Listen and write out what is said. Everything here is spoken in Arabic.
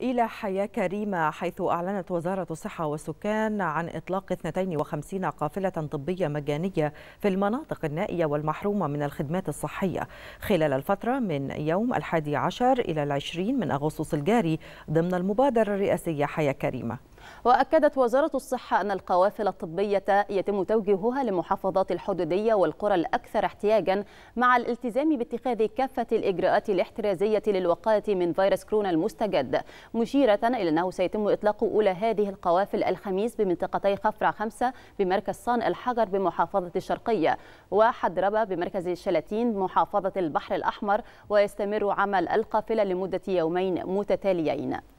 إلى حياة كريمة حيث أعلنت وزارة الصحة والسكان عن إطلاق 52 قافلة طبية مجانية في المناطق النائية والمحرومة من الخدمات الصحية خلال الفترة من يوم الحادي عشر إلى العشرين من أغسطس الجاري ضمن المبادرة الرئاسية حياة كريمة وأكدت وزارة الصحة أن القوافل الطبية يتم توجيهها لمحافظات الحدودية والقرى الأكثر احتياجا مع الالتزام باتخاذ كافة الإجراءات الاحترازية للوقاية من فيروس كورونا المستجد مشيرة إلى أنه سيتم إطلاق أولى هذه القوافل الخميس بمنطقتي خفرع 5 بمركز صان الحجر بمحافظة الشرقية وحدربة بمركز الشلاتين بمحافظة البحر الأحمر ويستمر عمل القافلة لمدة يومين متتاليين